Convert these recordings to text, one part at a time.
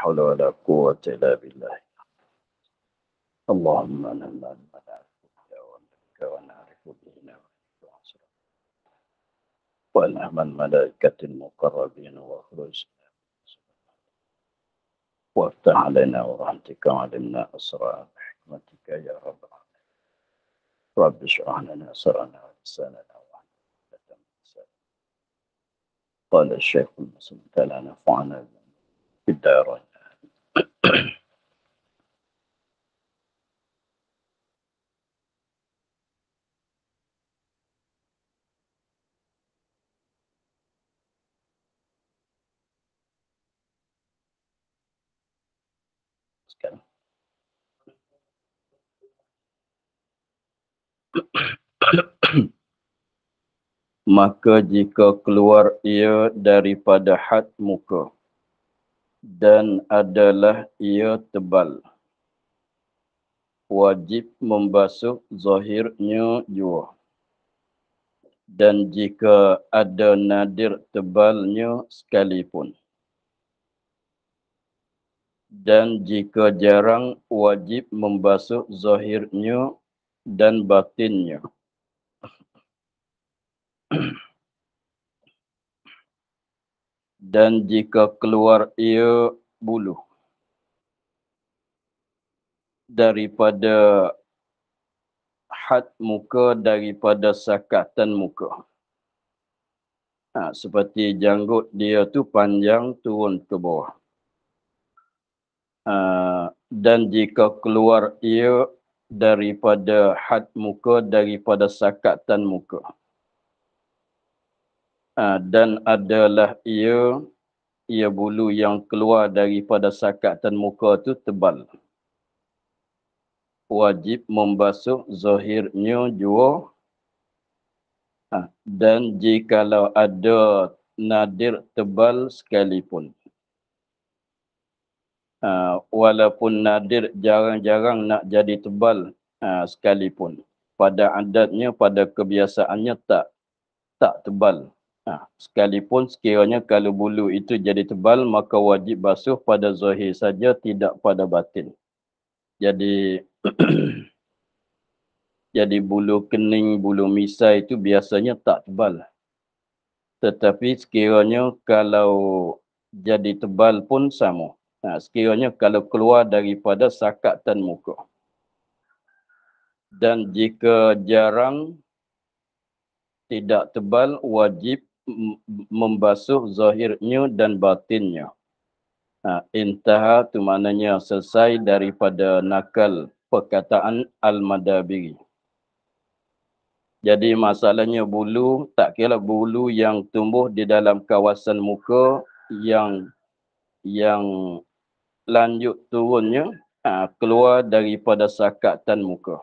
حول ولا قوة إلا بالله اللهم لنا منافع ونفع ونعرف دينا ونعم الملائكة المقربين وأخرجنا وافتح علينا ورحمتك وعلمنا أسرار حكمتك يا رب العالمين رب اشرح لنا سرنا ولساننا قال الشيخ المسلم تعالى نفعنا بالدارين Maka jika keluar ia daripada had muka dan adalah ia tebal. Wajib membasuh zahirnya jua. Dan jika ada nadir tebalnya sekalipun. Dan jika jarang wajib membasuh zahirnya dan batinnya. dan jika keluar ia bulu daripada had muka daripada sakatan muka. Ha, seperti janggut dia tu panjang turun ke bawah. Ha, dan jika keluar ia daripada had muka daripada sakatan muka. Ah, dan adalah ia ia bulu yang keluar daripada sakat dan muka tu tebal wajib membasuh zahirnya jua ha, dan jikalau ada nadir tebal sekalipun ha, walaupun nadir jarang-jarang nak jadi tebal ha, sekalipun pada adatnya pada kebiasaannya tak tak tebal Ha, sekalipun sekiranya kalau bulu itu jadi tebal maka wajib basuh pada zahir saja tidak pada batin. Jadi jadi bulu kening, bulu misai itu biasanya tak tebal. Tetapi sekiranya kalau jadi tebal pun sama. Ha, sekiranya kalau keluar daripada sakatan muka. Dan jika jarang tidak tebal wajib membasuh zahirnya dan batinnya. Ha, intaha tu maknanya selesai daripada nakal perkataan al madabi. Jadi masalahnya bulu, tak kira bulu yang tumbuh di dalam kawasan muka yang yang lanjut turunnya ha, keluar daripada sakatan muka.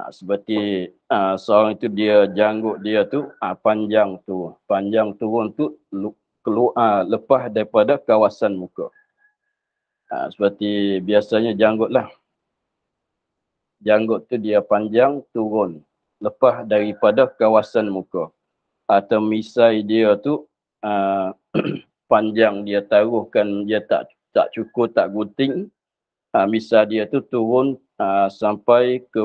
Ah, seperti uh, seorang itu dia janggut dia tu uh, panjang tu panjang turun tu keluar uh, lepas daripada kawasan muka uh, seperti biasanya janggut lah janggut tu dia panjang turun lepas daripada kawasan muka atau misai dia tu uh, panjang dia taruhkan dia tak tak cukup tak gunting uh, misai dia tu turun Uh, sampai ke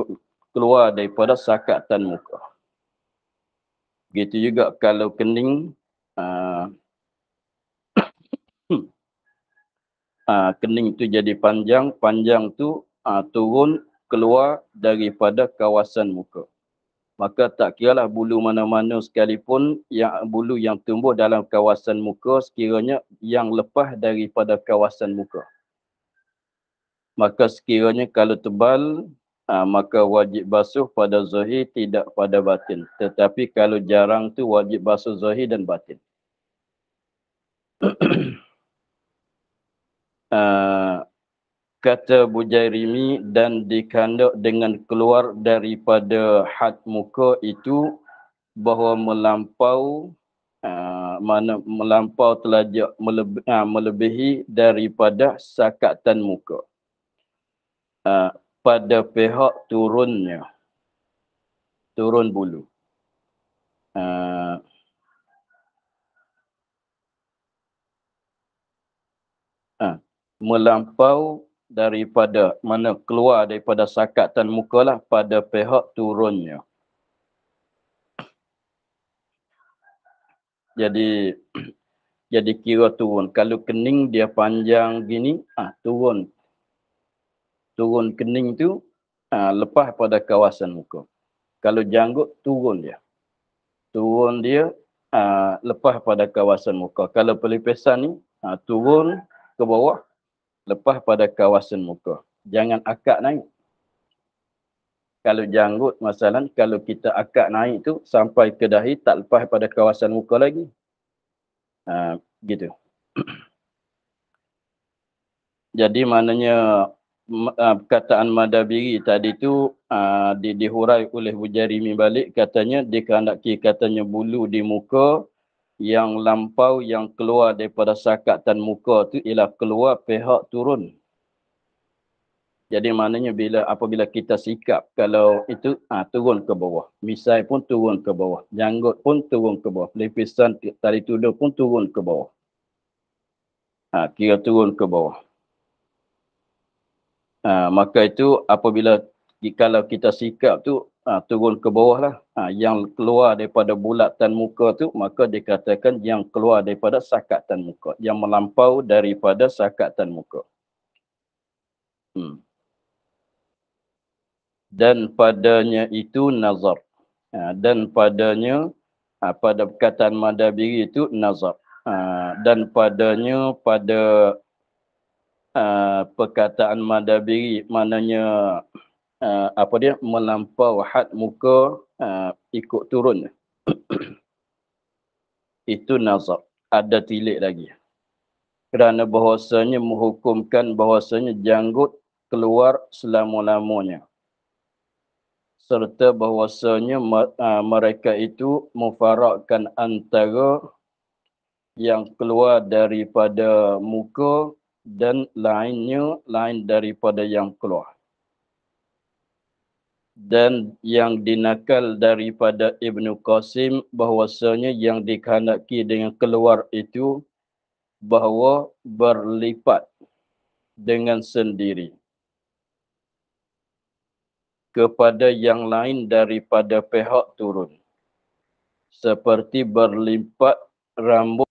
keluar daripada sakatan muka. Begitu juga kalau kening, uh, uh, kening tu jadi panjang, panjang tu uh, turun keluar daripada kawasan muka. Maka tak kira lah bulu mana-mana sekalipun yang bulu yang tumbuh dalam kawasan muka sekiranya yang lepas daripada kawasan muka. Maka sekiranya kalau tebal, Ha, maka wajib basuh pada zahir tidak pada batin. Tetapi kalau jarang tu wajib basuh zahir dan batin. ha, kata Bujairimi dan dikandak dengan keluar daripada had muka itu bahawa melampau ha, mana melampau telajak melebi, ha, melebihi daripada sakatan muka. Uh, pada pihak turunnya turun bulu uh, uh, melampau daripada mana keluar daripada sakatan mukalah pada pihak turunnya jadi jadi kira turun kalau kening dia panjang gini ah turun turun kening tu uh, lepas pada kawasan muka. Kalau janggut turun dia. Turun dia uh, lepas pada kawasan muka. Kalau pelipisan ni uh, turun ke bawah lepas pada kawasan muka. Jangan akak naik. Kalau janggut masalah kalau kita akak naik tu sampai ke dahi tak lepas pada kawasan muka lagi. Uh, gitu. Jadi maknanya Ah, perkataan Madabiri tadi tu uh, di, dihurai oleh Bujarimi balik katanya dikandaki katanya bulu di muka yang lampau yang keluar daripada sakat dan muka tu ialah keluar pihak turun. Jadi maknanya bila apabila kita sikap kalau itu ha, turun ke bawah. Misai pun turun ke bawah. Janggut pun turun ke bawah. Lepisan tali tudung pun turun ke bawah. Ha, kira turun ke bawah ha, maka itu apabila kalau kita sikap tu ha, turun ke bawah lah ha, yang keluar daripada bulatan muka tu maka dikatakan yang keluar daripada sakatan muka yang melampau daripada sakatan muka hmm. dan padanya itu nazar ha, dan padanya ha, pada perkataan madabiri itu nazar ha, dan padanya pada Ah, perkataan madabiri maknanya uh, apa dia melampau had muka uh, ikut turun itu nazar ada tilik lagi kerana bahasanya menghukumkan bahasanya janggut keluar selama-lamanya serta bahasanya uh, mereka itu memfarakkan antara yang keluar daripada muka dan lainnya lain daripada yang keluar dan yang dinakal daripada Ibnu Qasim bahwasanya yang dikehendaki dengan keluar itu bahawa berlipat dengan sendiri kepada yang lain daripada pihak turun seperti berlipat rambut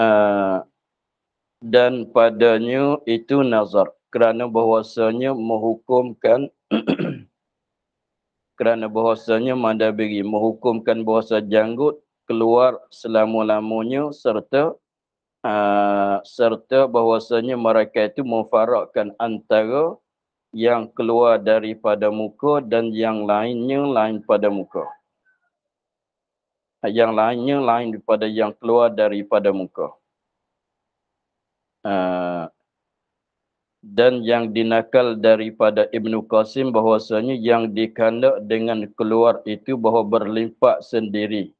Eh, dan padanya itu nazar kerana bahwasanya menghukumkan kerana bahwasanya mandabiri menghukumkan bahwasa janggut keluar selama-lamanya serta uh, serta bahwasanya mereka itu memfarakkan antara yang keluar daripada muka dan yang lainnya lain pada muka yang lainnya lain daripada yang keluar daripada muka. Uh, dan yang dinakal daripada Ibnu Qasim bahawasanya yang dikandak dengan keluar itu bahawa berlimpah sendiri.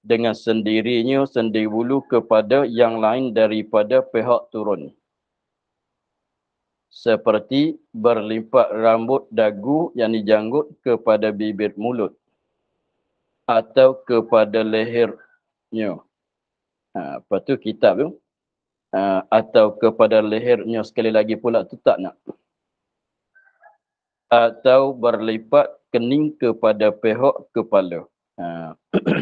Dengan sendirinya sendirulu kepada yang lain daripada pihak turun. Seperti berlimpah rambut dagu yang dijanggut kepada bibir mulut atau kepada lehernya. Ha, apa tu kitab tu? Ha, atau kepada lehernya sekali lagi pula tu tak nak. Atau berlipat kening kepada pihak kepala. Ha.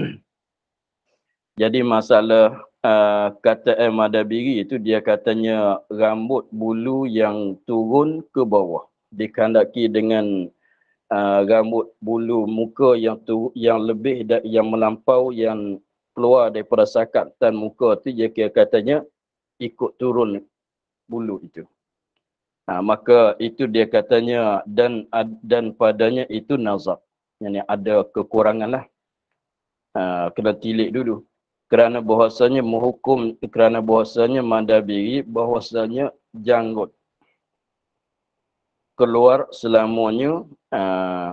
Jadi masalah uh, kata M. ada Adabiri itu dia katanya rambut bulu yang turun ke bawah. Dikandaki dengan uh, rambut bulu muka yang tu yang lebih da- yang melampau yang keluar daripada sakat dan muka tu dia kira katanya ikut turun bulu itu. Ha, maka itu dia katanya dan dan padanya itu nazar. Yang ada kekurangan lah. Ha, kena tilik dulu. Kerana bahasanya menghukum, kerana bahasanya mandabiri, bahasanya janggut keluar selamanya uh,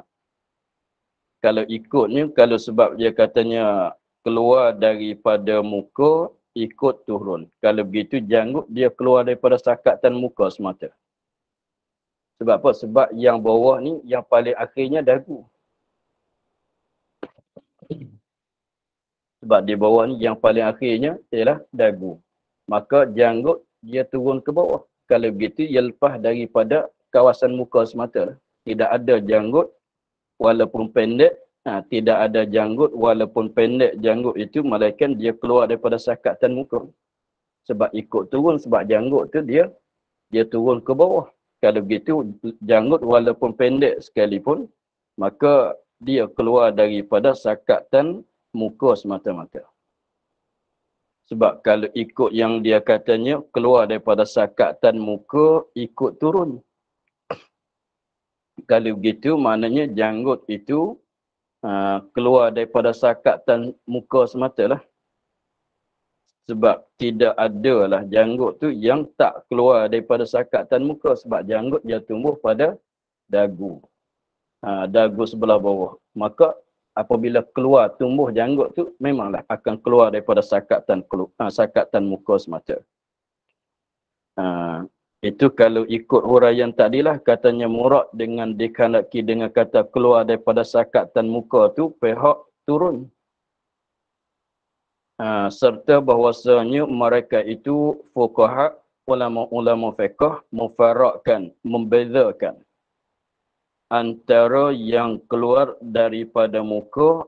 kalau ikutnya kalau sebab dia katanya keluar daripada muka ikut turun kalau begitu janggut dia keluar daripada sakatan muka semata sebab apa sebab yang bawah ni yang paling akhirnya dagu sebab di bawah ni yang paling akhirnya ialah dagu maka janggut dia turun ke bawah kalau begitu ia lepas daripada kawasan muka semata. Tidak ada janggut walaupun pendek. Ha, tidak ada janggut walaupun pendek janggut itu malaikat dia keluar daripada sakatan muka. Sebab ikut turun sebab janggut tu dia dia turun ke bawah. Kalau begitu janggut walaupun pendek sekalipun maka dia keluar daripada sakatan muka semata-mata. Sebab kalau ikut yang dia katanya keluar daripada sakatan muka ikut turun kalau begitu maknanya janggut itu uh, keluar daripada sakatan muka semata lah sebab tidak ada lah janggut tu yang tak keluar daripada sakatan muka sebab janggut dia tumbuh pada dagu ha, dagu sebelah bawah maka apabila keluar tumbuh janggut tu memanglah akan keluar daripada sakatan ha, ah, sakatan muka semata ha, itu kalau ikut huraian tadilah katanya murak dengan dikandaki dengan kata keluar daripada sakat dan muka tu pihak turun. Ha, serta bahawasanya mereka itu fukaha ulama-ulama fiqh mufarakkan, membezakan antara yang keluar daripada muka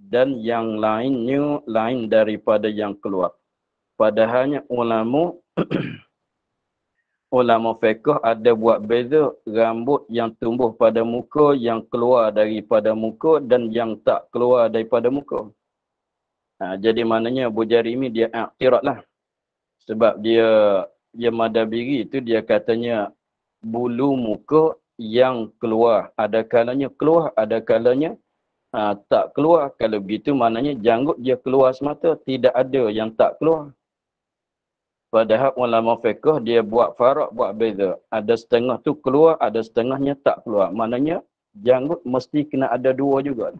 dan yang lainnya lain daripada yang keluar. Padahalnya ulama ulama fiqh ada buat beza rambut yang tumbuh pada muka yang keluar daripada muka dan yang tak keluar daripada muka. Ha, jadi maknanya Abu ini dia aktirat lah. Sebab dia dia madabiri tu dia katanya bulu muka yang keluar. Ada kalanya keluar, ada kalanya ha, tak keluar. Kalau begitu maknanya janggut dia keluar semata. Tidak ada yang tak keluar. Padahal ulama fiqh dia buat farak, buat beza. Ada setengah tu keluar, ada setengahnya tak keluar. Maknanya janggut mesti kena ada dua juga.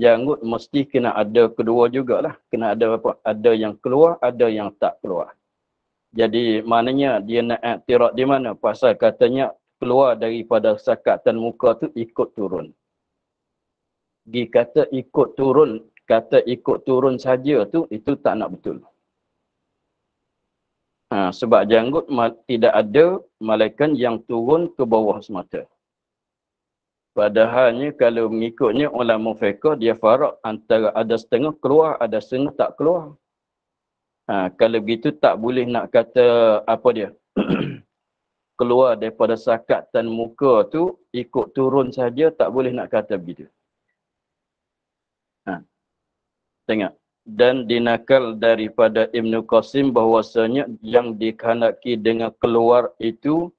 Janggut mesti kena ada kedua jugalah. Kena ada apa? Ada yang keluar, ada yang tak keluar. Jadi maknanya dia nak aktirat di mana? Pasal katanya keluar daripada sakatan muka tu ikut turun. Dia kata ikut turun, kata ikut turun saja tu itu tak nak betul. Ha, sebab janggut tidak ada malaikat yang turun ke bawah semata. Padahalnya kalau mengikutnya ulama fiqah dia farak antara ada setengah keluar, ada setengah tak keluar. Ha, kalau begitu tak boleh nak kata apa dia. keluar daripada sakat dan muka tu ikut turun saja tak boleh nak kata begitu. Ha. Tengok dan dinakal daripada Ibn Qasim bahwasanya yang dikanaki dengan keluar itu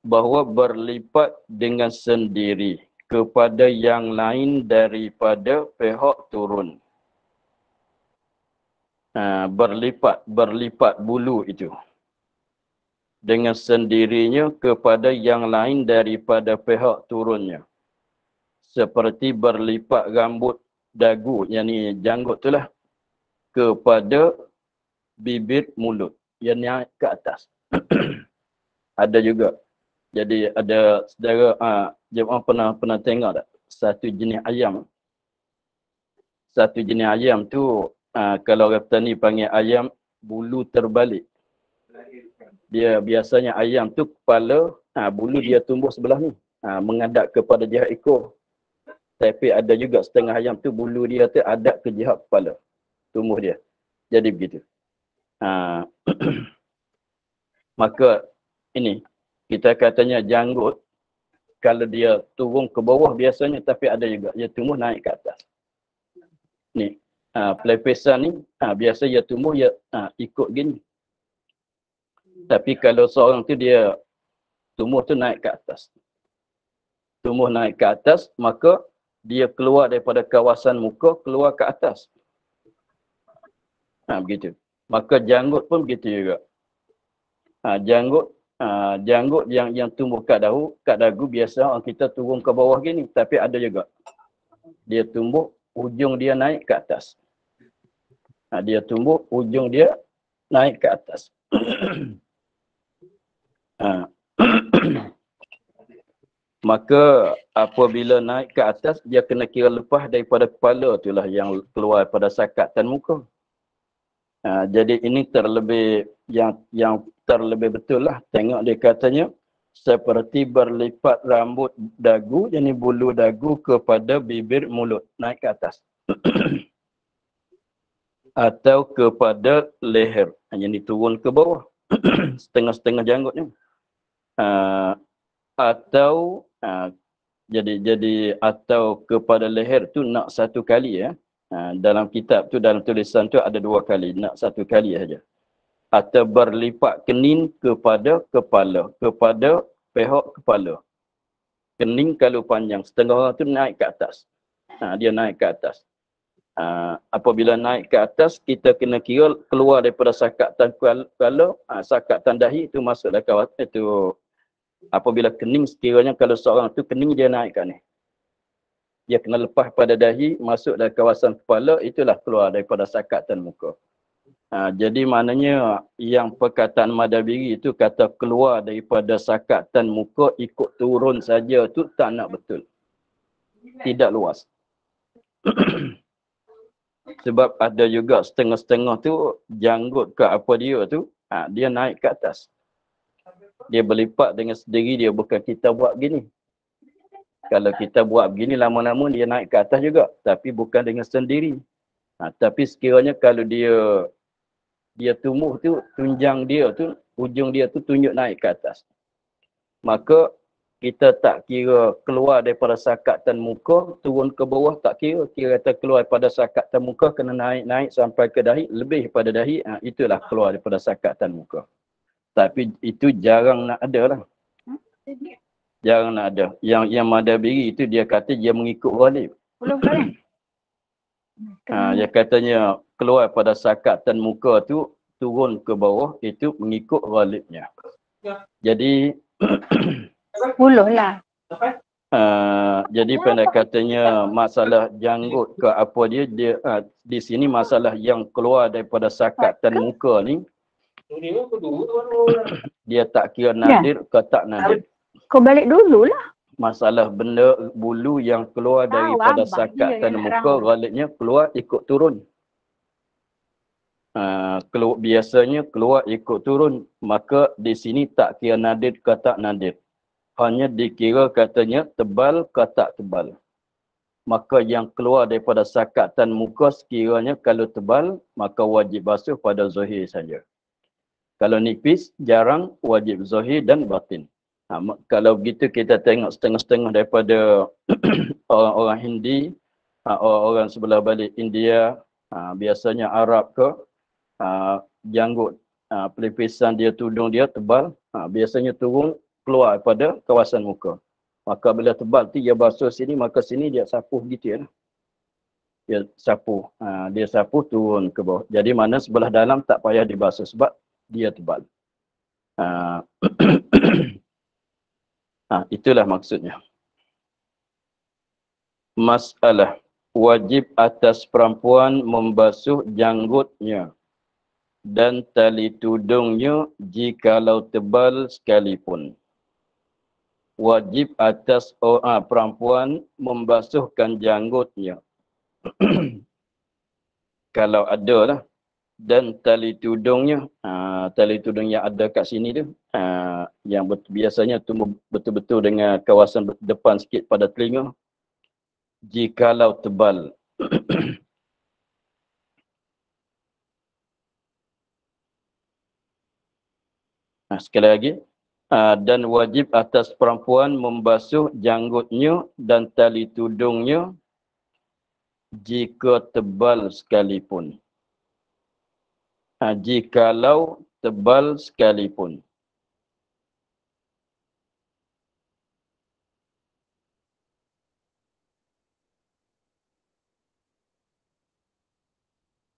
bahawa berlipat dengan sendiri kepada yang lain daripada pihak turun. Ha, berlipat, berlipat bulu itu. Dengan sendirinya kepada yang lain daripada pihak turunnya. Seperti berlipat rambut dagu yang ni janggut tu lah kepada bibir mulut yang ni ke atas ada juga jadi ada saudara uh, ah, jemaah pernah pernah tengok tak satu jenis ayam satu jenis ayam tu uh, kalau orang petani panggil ayam bulu terbalik dia biasanya ayam tu kepala uh, bulu dia tumbuh sebelah ni uh, mengadap kepada jahat ekor tapi ada juga setengah ayam tu bulu dia tu ada ke jihad kepala. Tumbuh dia. Jadi begitu. Ha. Maka ini kita katanya janggut kalau dia turun ke bawah biasanya tapi ada juga dia tumbuh naik ke atas. Ni ha, pelepasan ni ha, biasa dia tumbuh dia ha, ikut gini. Tapi kalau seorang tu dia tumbuh tu naik ke atas. Tumbuh naik ke atas maka dia keluar daripada kawasan muka keluar ke atas. Ha, begitu. Maka janggut pun begitu juga. Ha, janggut ha, janggut yang yang tumbuh kat dahu, kat dagu biasa orang kita turun ke bawah gini tapi ada juga. Dia tumbuh ujung dia naik ke atas. Ha, dia tumbuh ujung dia naik ke atas. ha. maka apabila naik ke atas dia kena kira lepas daripada kepala itulah yang keluar pada sakat dan muka ha, jadi ini terlebih yang yang terlebih betul lah tengok dia katanya seperti berlipat rambut dagu jadi bulu dagu kepada bibir mulut naik ke atas atau kepada leher hanya diturun ke bawah setengah-setengah janggutnya uh, atau ha, jadi jadi atau kepada leher tu nak satu kali ya ha, dalam kitab tu dalam tulisan tu ada dua kali nak satu kali aja. atau berlipat kening kepada kepala kepada pihak kepala kening kalau panjang setengah orang tu naik ke atas ha, dia naik ke atas ha, apabila naik ke atas kita kena kira keluar daripada sakatan kepala ha, sakatan dahi tu masuklah kawasan itu eh, apabila kening sekiranya kalau seorang tu kening dia naikkan ni dia kena lepas pada dahi masuk dalam kawasan kepala itulah keluar daripada sakatan muka ha, jadi maknanya yang perkataan madabiri itu kata keluar daripada sakatan muka ikut turun saja tu tak nak betul tidak luas sebab ada juga setengah-setengah tu janggut ke apa dia tu ha, dia naik ke atas dia berlipat dengan sendiri dia bukan kita buat begini. Kalau kita buat begini lama-lama dia naik ke atas juga tapi bukan dengan sendiri. Ha, tapi sekiranya kalau dia dia tumbuh tu tunjang dia tu ujung dia tu tunjuk naik ke atas. Maka kita tak kira keluar daripada dan muka turun ke bawah tak kira kira kata keluar daripada dan muka kena naik-naik sampai ke dahi lebih daripada dahi ha, itulah keluar daripada sakat dan muka. Tapi itu jarang nak ada lah. Jarang nak ada. Yang yang ada madabiri itu dia kata dia mengikut ghalib. ha, dia katanya keluar pada sakatan muka tu turun ke bawah itu mengikut ghalibnya. Jadi puluh lah. Uh, jadi pendek katanya masalah janggut ke apa dia dia uh, di sini masalah yang keluar daripada sakat dan muka ni dia tak kira ya. nadir ya. ke tak nadir. Kau balik dulu lah. Masalah benda bulu yang keluar ah, daripada Tau, sakat dan muka galaknya keluar ikut turun. Uh, ah, keluar, biasanya keluar ikut turun maka di sini tak kira nadir ke tak nadir. Hanya dikira katanya tebal ke tak tebal. Maka yang keluar daripada sakat sakatan muka sekiranya kalau tebal maka wajib basuh pada zuhir saja. Kalau nipis, jarang, wajib zahir dan batin. Ha, kalau begitu kita tengok setengah-setengah daripada orang-orang Hindi, ha, orang-orang sebelah balik India, ha, biasanya Arab ke, ha, janggut ha, pelipisan dia, tudung dia tebal, ha, biasanya turun keluar daripada kawasan muka. Maka bila tebal tiga basuh sini, maka sini dia sapuh gitu ya. Dia sapu, ha, dia sapuh turun ke bawah. Jadi mana sebelah dalam tak payah dibasuh sebab dia tebal. Uh, ha, itulah maksudnya. Masalah wajib atas perempuan membasuh janggutnya dan tali tudungnya jikalau tebal sekalipun. Wajib atas oh, ah, perempuan membasuhkan janggutnya. kalau ada lah dan tali tudungnya, uh, tali tudung yang ada kat sini tu uh, ah, yang bet- biasanya tumbuh betul-betul dengan kawasan depan sikit pada telinga jikalau tebal nah, sekali lagi uh, dan wajib atas perempuan membasuh janggutnya dan tali tudungnya jika tebal sekalipun ha, jikalau tebal sekalipun.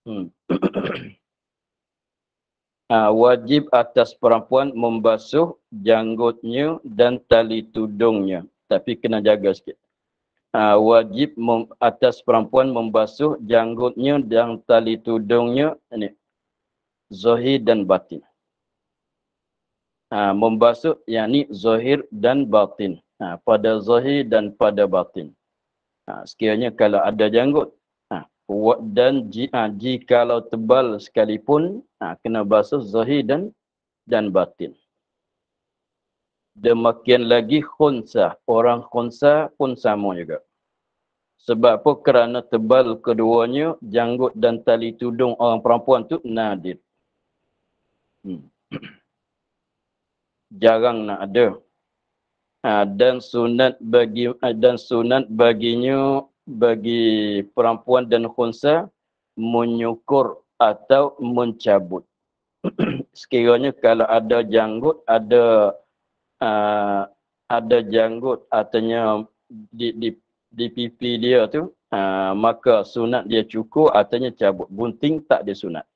Hmm. ha, wajib atas perempuan membasuh janggutnya dan tali tudungnya. Tapi kena jaga sikit. Ha, wajib atas perempuan membasuh janggutnya dan tali tudungnya. Ini, Zohir dan batin. Ha, membasuh yakni zahir dan batin. Ha, pada zohir dan pada batin. Ha, sekiranya kalau ada janggut. Ha, dan jika ha, ji kalau tebal sekalipun, ha, kena basuh zohir dan dan batin. Demikian lagi khunsa. Orang khunsa pun sama juga. Sebab apa? Kerana tebal keduanya, janggut dan tali tudung orang perempuan tu nadir. Hmm. jarang nak ada ha, dan sunat bagi eh, dan sunat baginya bagi perempuan dan khunsa menyukur atau mencabut sekiranya kalau ada janggut ada uh, ada janggut artinya di di di pipi dia tu uh, maka sunat dia cukur artinya cabut bunting tak dia sunat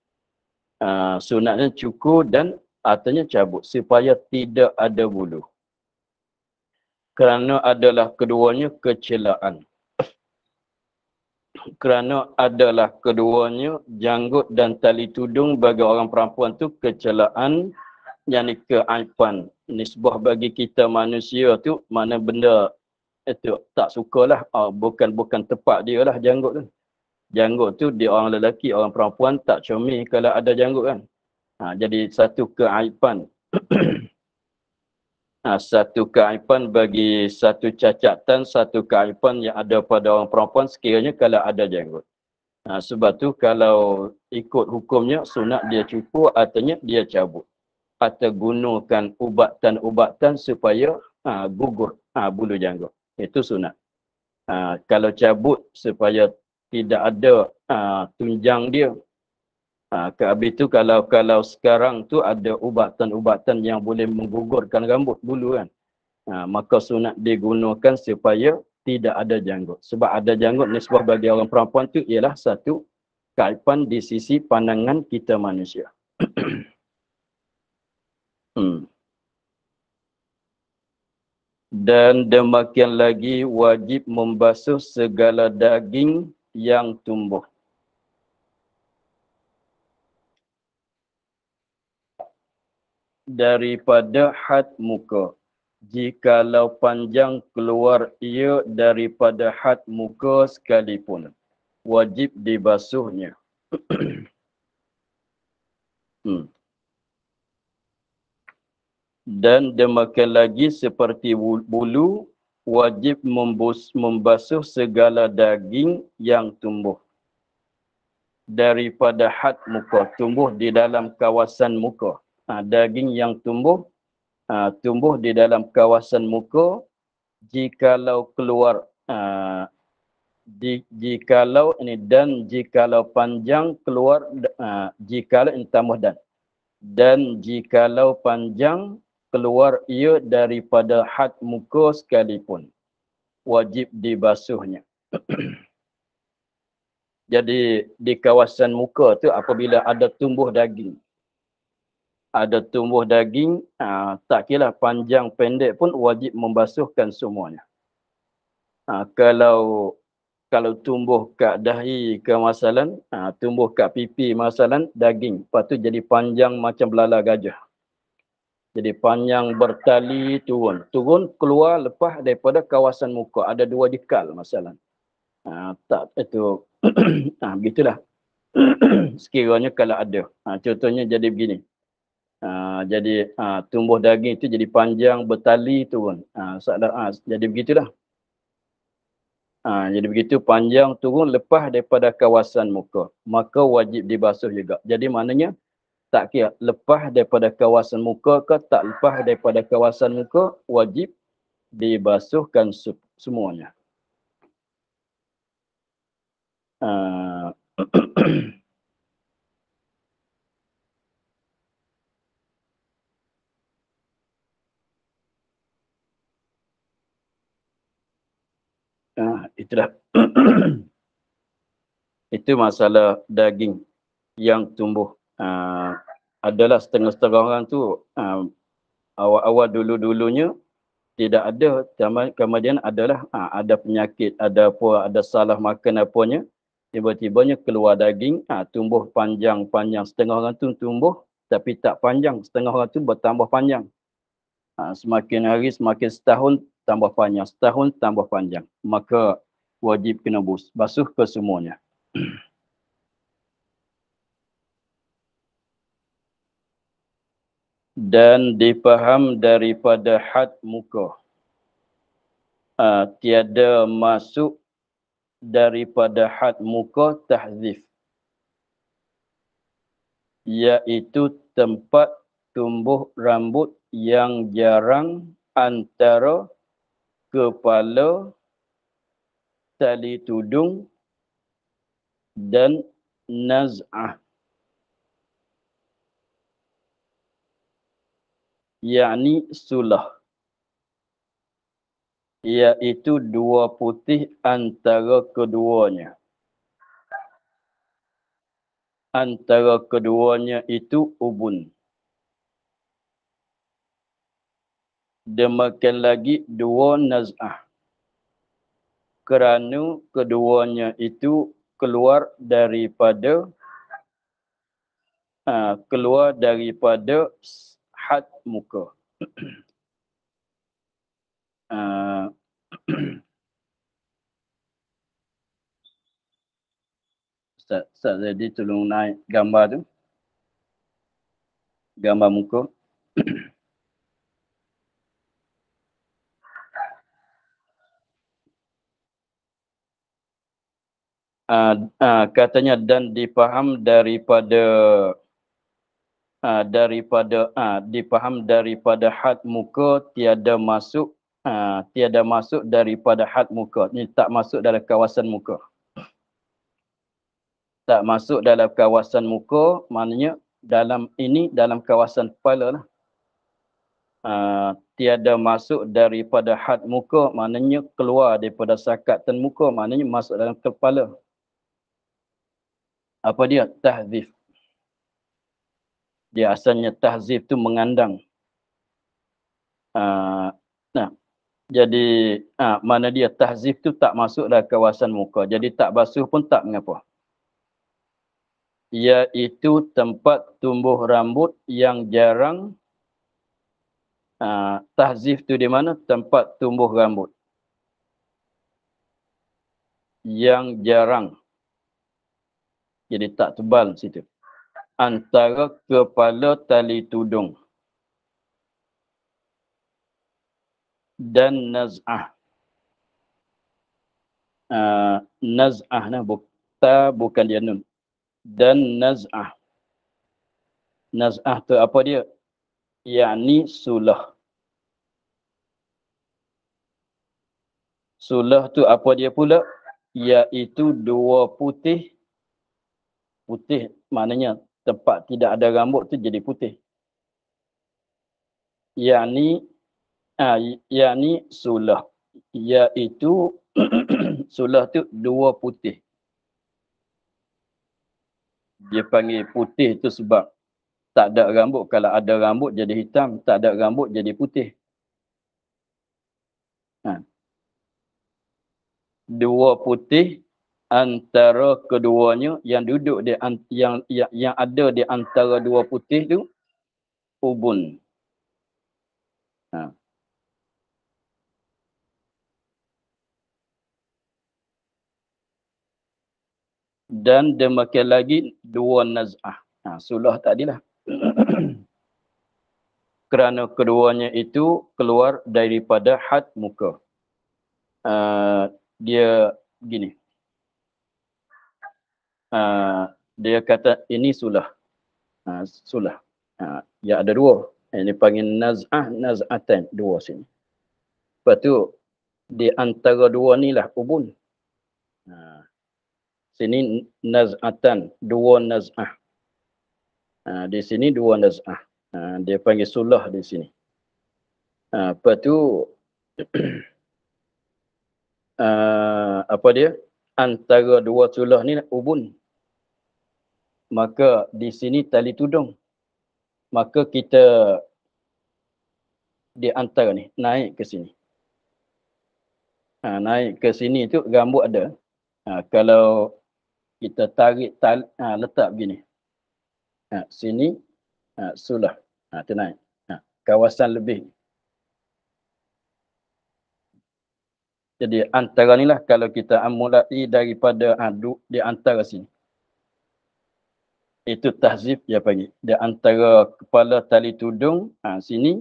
Ah, sunatnya cukur dan artinya cabut supaya tidak ada bulu. Kerana adalah keduanya kecelaan. Kerana adalah keduanya janggut dan tali tudung bagi orang perempuan tu kecelaan yang ni keaipan. sebuah bagi kita manusia tu mana benda itu tak sukalah. Oh, bukan bukan tepat dia lah janggut tu janggut tu dia orang lelaki, orang perempuan tak comel kalau ada janggut kan. Ha, jadi satu keaipan. ha, satu keaipan bagi satu cacatan, satu keaipan yang ada pada orang perempuan sekiranya kalau ada janggut. Ha, sebab tu kalau ikut hukumnya sunat dia cukur artinya dia cabut. Atau gunakan ubatan-ubatan supaya ha, gugur ha, bulu janggut. Itu sunat. Ha, kalau cabut supaya tidak ada aa, ah, tunjang dia. Ah, ke habis tu kalau kalau sekarang tu ada ubatan-ubatan yang boleh menggugurkan rambut bulu kan. Aa, ah, maka sunat digunakan supaya tidak ada janggut. Sebab ada janggut ni sebab bagi orang perempuan tu ialah satu kaipan di sisi pandangan kita manusia. hmm. Dan demikian lagi wajib membasuh segala daging yang tumbuh. Daripada had muka. Jikalau panjang keluar ia daripada had muka sekalipun. Wajib dibasuhnya. hmm. Dan demikian lagi seperti bulu wajib membus, membasuh segala daging yang tumbuh daripada had muka tumbuh di dalam kawasan muka ha, daging yang tumbuh ha, tumbuh di dalam kawasan muka jikalau keluar ha, di, jikalau ini dan jikalau panjang keluar ha, jikalau ini tambah dan dan jikalau panjang keluar ia daripada had muka sekalipun wajib dibasuhnya jadi di kawasan muka tu apabila ada tumbuh daging ada tumbuh daging aa, ha, tak kira panjang pendek pun wajib membasuhkan semuanya aa, ha, kalau kalau tumbuh kat dahi ke masalan ha, tumbuh kat pipi masalan daging lepas tu jadi panjang macam belalang gajah jadi panjang bertali turun. Turun keluar lepas daripada kawasan muka. Ada dua dikal masalah. Ha, tak itu. ha, begitulah. Sekiranya kalau ada. Ha, contohnya jadi begini. Ha, jadi ha, tumbuh daging itu jadi panjang bertali turun. Ha, salah, ha, jadi begitulah. Ha, jadi begitu panjang turun lepas daripada kawasan muka. Maka wajib dibasuh juga. Jadi maknanya tak kira lepas daripada kawasan muka ke tak lepas daripada kawasan muka wajib dibasuhkan semuanya. Uh, ah, itulah. Itu masalah daging yang tumbuh uh, adalah setengah-setengah orang tu uh, ah, awal-awal dulu-dulunya tidak ada kemudian adalah uh, ada penyakit ada apa ada salah makan apa nya, tiba-tibanya keluar daging uh, tumbuh panjang-panjang setengah orang tu tumbuh tapi tak panjang setengah orang tu bertambah panjang uh, semakin hari semakin setahun tambah panjang setahun tambah panjang maka wajib kena bus basuh ke semuanya dan dipaham daripada had muka uh, tiada masuk daripada had muka tahzif iaitu tempat tumbuh rambut yang jarang antara kepala tali tudung dan naz'ah yakni sulah iaitu dua putih antara keduanya antara keduanya itu ubun demikian lagi dua naz'ah kerana keduanya itu keluar daripada uh, keluar daripada had muka. uh, Ustaz, Ustaz jadi tolong naik gambar tu. Gambar muka. Uh, uh, katanya dan dipaham daripada uh, uh, daripada uh, dipaham daripada had muka tiada masuk uh, tiada masuk daripada had muka ni tak masuk dalam kawasan muka tak masuk dalam kawasan muka maknanya dalam ini dalam kawasan kepala lah. Uh, tiada masuk daripada had muka maknanya keluar daripada sakatan muka maknanya masuk dalam kepala apa dia tahdzif dia asalnya tahzif tu mengandang uh, nah jadi uh, mana dia tahzif tu tak masuklah kawasan muka jadi tak basuh pun tak mengapa iaitu tempat tumbuh rambut yang jarang uh, ah, tahzif tu di mana tempat tumbuh rambut yang jarang jadi tak tebal situ antara kepala tali tudung dan naz'ah. Uh, naz'ah nah bu ta bukan dia nun dan naz'ah naz'ah tu apa dia yakni sulah sulah tu apa dia pula iaitu dua putih putih maknanya tempat tidak ada rambut tu jadi putih. Yani uh, yani sulah iaitu sulah tu dua putih. Dia panggil putih tu sebab tak ada rambut kalau ada rambut jadi hitam, tak ada rambut jadi putih. Ha. Dua putih antara keduanya yang duduk di yang, yang yang ada di antara dua putih tu ubun. Ha. Dan demikian lagi dua naz'ah. Ha, sulah tadilah. Kerana keduanya itu keluar daripada had muka. Uh, dia gini uh, dia kata ini sulah. Uh, sulah. Uh, ya ada dua. Ini panggil naz'ah, naz'atan. Dua sini. Lepas tu, di antara dua ni lah ubun. Uh, sini naz'atan. Dua naz'ah. Uh, di sini dua naz'ah. Uh, dia panggil sulah di sini. Uh, lepas tu, uh, apa dia? Antara dua sulah ni lah, ubun. Ubun maka di sini tali tudung maka kita di antara ni naik ke sini ha, naik ke sini tu rambut ada ha, kalau kita tarik tali, ha, letak begini ha, sini ha, sulah ha, tu naik ha, kawasan lebih jadi antara ni lah kalau kita mulai daripada ha, di antara sini itu tahzif dia panggil. Di antara kepala tali tudung ha, sini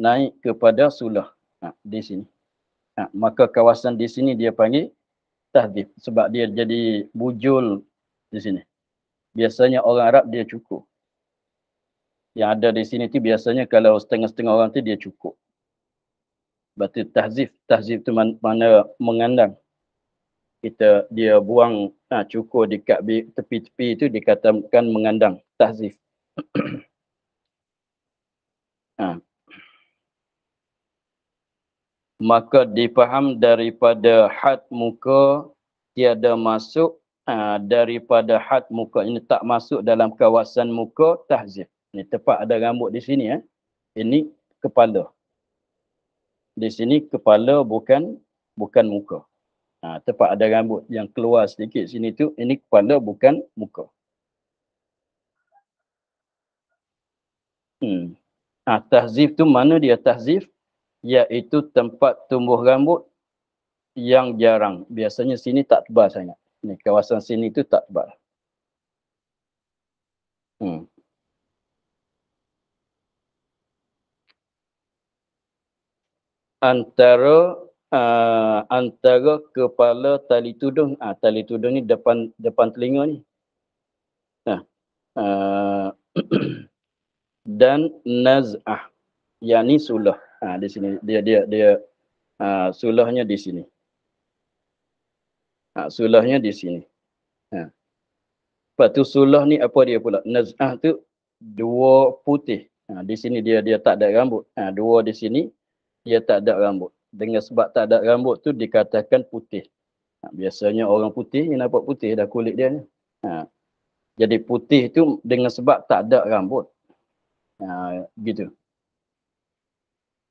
naik kepada sulah ha, di sini. Ha, maka kawasan di sini dia panggil tahzif sebab dia jadi bujul di sini. Biasanya orang Arab dia cukup. Yang ada di sini tu biasanya kalau setengah-setengah orang tu dia cukup. Berarti tahzif, tahzif tu mana, mana mengandang kita dia buang ha, cukur dekat tepi-tepi itu dikatakan mengandang tahzif. ha. Maka dipaham daripada had muka tiada masuk ha, daripada had muka ini tak masuk dalam kawasan muka tahzif. Ini tepat ada rambut di sini. Eh. Ini kepala. Di sini kepala bukan bukan muka ha, tempat ada rambut yang keluar sedikit sini tu ini kepala bukan muka hmm. ha, tahzif tu mana dia tahzif iaitu tempat tumbuh rambut yang jarang biasanya sini tak tebal sangat ni kawasan sini tu tak tebal hmm. antara uh, antara kepala tali tudung uh, tali tudung ni depan depan telinga ni nah uh, dan nazah yakni sulah uh, di sini dia dia dia uh, sulahnya di sini uh, sulahnya di sini uh. Lepas tu sulah ni apa dia pula? Naz'ah tu dua putih. Ha, di sini dia dia tak ada rambut. Ha, dua di sini dia tak ada rambut dengan sebab tak ada rambut tu dikatakan putih. Ha, biasanya orang putih ni nampak putih dah kulit dia ni. Ha. Jadi putih tu dengan sebab tak ada rambut. Ha, gitu.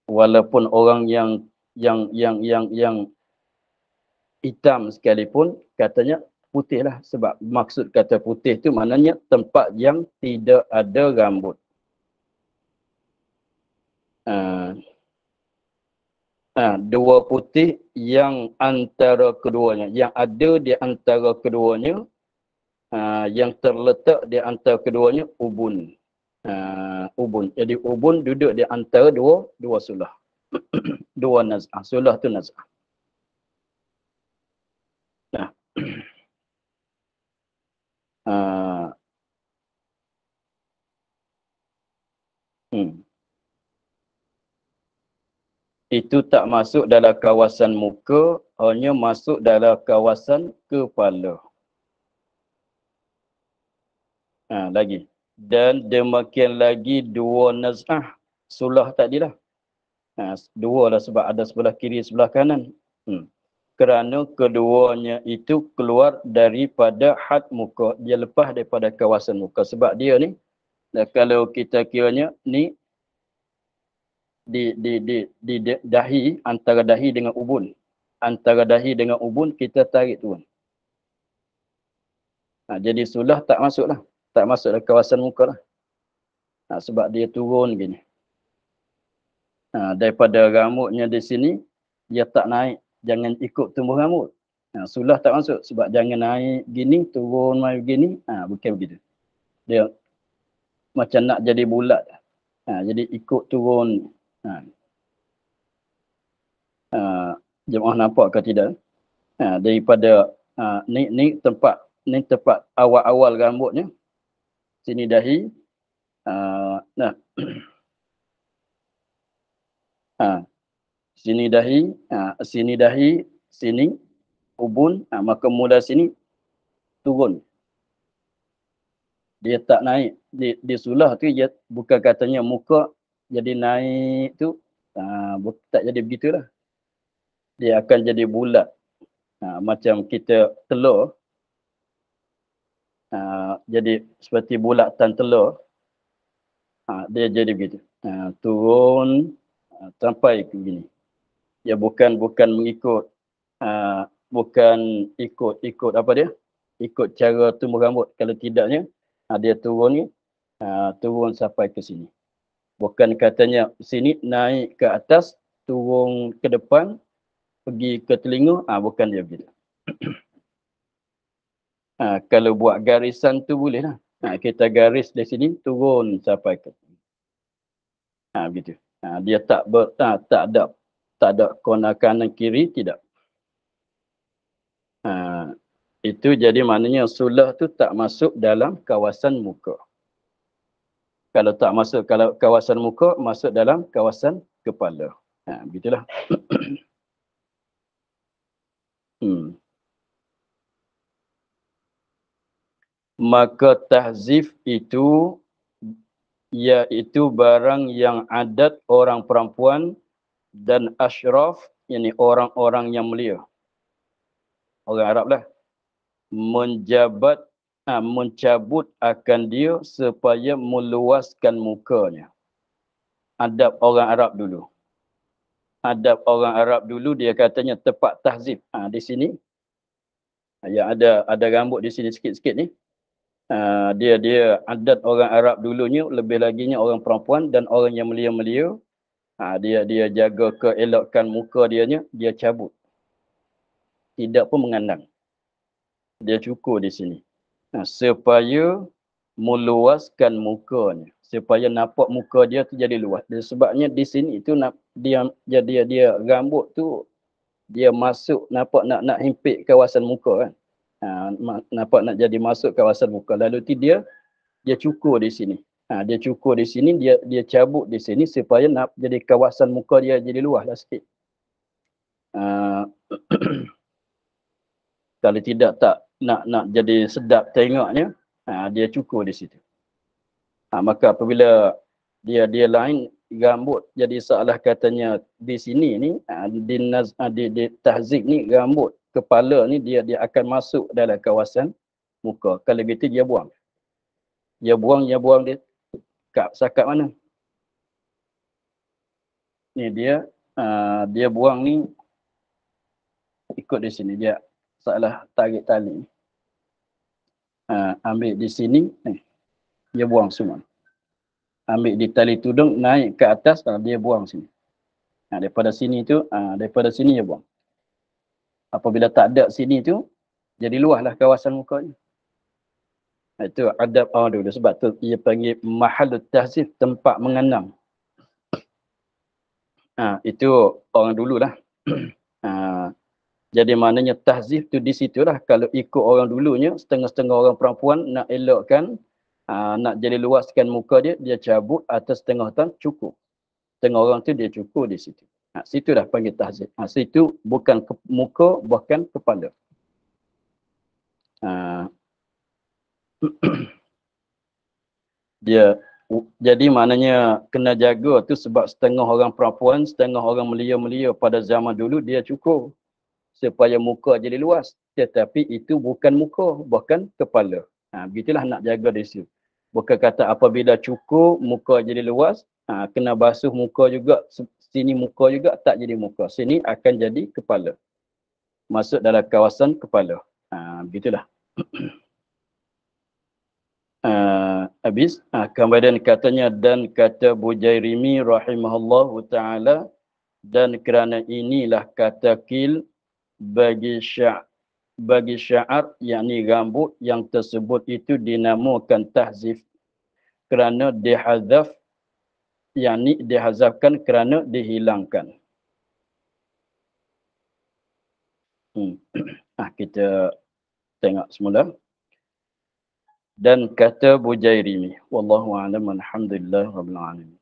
Walaupun orang yang yang yang yang yang hitam sekalipun katanya putih lah sebab maksud kata putih tu maknanya tempat yang tidak ada rambut. Uh, ha, dua putih yang antara keduanya yang ada di antara keduanya ha, yang terletak di antara keduanya ubun ha, ubun jadi ubun duduk di antara dua dua sulah dua nazah ha, sulah tu nazah nah ha. Hmm itu tak masuk dalam kawasan muka hanya masuk dalam kawasan kepala ha, lagi dan demikian lagi dua nazah sulah tadilah ha, dua lah sebab ada sebelah kiri sebelah kanan hmm. kerana keduanya itu keluar daripada had muka dia lepas daripada kawasan muka sebab dia ni kalau kita kiranya ni di, di, di, di, di dahi antara dahi dengan ubun antara dahi dengan ubun kita tarik turun ha, jadi sulah tak masuklah tak masuk masuklah kawasan muka lah ha, sebab dia turun gini ha, daripada rambutnya di sini dia tak naik jangan ikut tumbuh rambut ha, sulah tak masuk sebab jangan naik gini turun mai begini. ha, bukan begitu dia macam nak jadi bulat ha, jadi ikut turun Ha. Ha. Jemaah nampak ke tidak? Ha. Daripada ha. ni, ni tempat ni tempat awal-awal rambutnya. Sini dahi. Ha. Nah. Ha. Sini dahi, ha. sini dahi, sini ubun, ha. maka mula sini turun dia tak naik Dia di sulah tu dia bukan katanya muka jadi naik tu uh, tak jadi begitulah. Dia akan jadi bulat. Uh, macam kita telur. Uh, jadi seperti bulatan telur. Uh, dia jadi begitu. Uh, turun uh, sampai begini. Ya bukan bukan mengikut uh, bukan ikut ikut apa dia ikut cara tumbuh rambut kalau tidaknya uh, dia turun ni uh, turun sampai ke sini Bukan katanya sini naik ke atas, turun ke depan, pergi ke telinga, ha, bukan dia begitu. ha, kalau buat garisan tu boleh Ha, kita garis dari sini, turun sampai ke. Ha, begitu. Ha, dia tak ber, ha, tak ada tak ada kona kanan kiri, tidak. Ha, itu jadi maknanya sulah tu tak masuk dalam kawasan muka kalau tak masuk kalau kawasan muka masuk dalam kawasan kepala ha gitulah hmm maka tahzif itu iaitu barang yang adat orang perempuan dan ashraf ini orang-orang yang mulia orang Arablah, menjabat ha, mencabut akan dia supaya meluaskan mukanya. Adab orang Arab dulu. Adab orang Arab dulu dia katanya tepat tahzib. Ha, di sini. Ah, yang ada ada rambut di sini sikit-sikit ni. Ha, dia dia adat orang Arab dulunya lebih lagi nya orang perempuan dan orang yang melia-melia. Ha, dia dia jaga keelokan muka dia nya dia cabut. Tidak pun mengandang. Dia cukur di sini supaya meluaskan mukanya supaya nampak muka dia tu jadi luas dan sebabnya di sini itu dia dia dia, dia rambut tu dia masuk nampak nak nak himpit kawasan muka kan ha, nampak nak jadi masuk kawasan muka lalu tu dia dia cukur di sini ha, dia cukur di sini dia dia cabut di sini supaya nak jadi kawasan muka dia jadi luas lah sikit ha, kalau tidak tak nak nak jadi sedap tengoknya ha, dia cukur di situ ha, maka apabila dia dia lain rambut jadi salah katanya di sini ni ha, di, naz, ha, di, di tahzik ni rambut kepala ni dia dia akan masuk dalam kawasan muka kalau begitu dia buang dia buang dia buang dia kat sakat mana ni dia uh, dia buang ni ikut di sini dia Salah tarik tali ni. Ha, ambil di sini, eh, dia buang semua. Ambil di tali tudung, naik ke atas, kalau ah, dia buang sini. Ha, daripada sini tu, ha, daripada sini dia buang. Apabila tak ada sini tu, jadi luahlah kawasan muka ni. Itu adab orang ah, dulu sebab tu dia panggil mahal tahzif, tempat menganam. Ha, itu orang dulu lah. ha, jadi maknanya tahzif tu di situ lah kalau ikut orang dulunya setengah-setengah orang perempuan nak elokkan aa, ah, nak jadi luaskan muka dia, dia cabut atas setengah tan cukup. Setengah orang tu dia cukup di situ. Ha, situ dah panggil tahzif. Ha, situ bukan ke, muka, bukan kepala. Ha. dia jadi maknanya kena jaga tu sebab setengah orang perempuan, setengah orang melia-melia pada zaman dulu dia cukup supaya muka jadi luas tetapi itu bukan muka bahkan kepala ha, begitulah nak jaga dari situ bukan kata apabila cukup muka jadi luas ha, kena basuh muka juga sini muka juga tak jadi muka sini akan jadi kepala masuk dalam kawasan kepala ha, begitulah Uh, habis uh, kemudian katanya dan kata Bujairimi rahimahullahu taala dan kerana inilah kata Kil bagi syar bagi syar yakni rambut yang tersebut itu dinamakan tahzif kerana dihazaf yakni dihazafkan kerana dihilangkan hmm. ah kita tengok semula dan kata bujairimi wallahu alam alhamdulillah rabbil alamin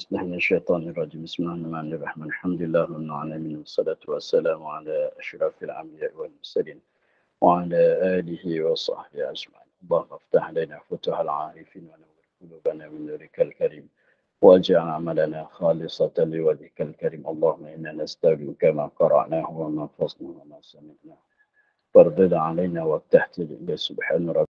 بسم من الشيطان الرجيم بسم الله الرحمن الرحيم الحمد لله رب العالمين والصلاة والسلام على أشرف الأنبياء والمرسلين وعلى آله وصحبه أجمعين اللهم افتح علينا فتح العارفين ونور قلوبنا من نورك الكريم واجعل عملنا خالصة لوجهك الكريم اللهم إنا نستغفرك ما قرأناه وما فصلنا وما سمعناه فارضد علينا وافتح لنا سبحان ربك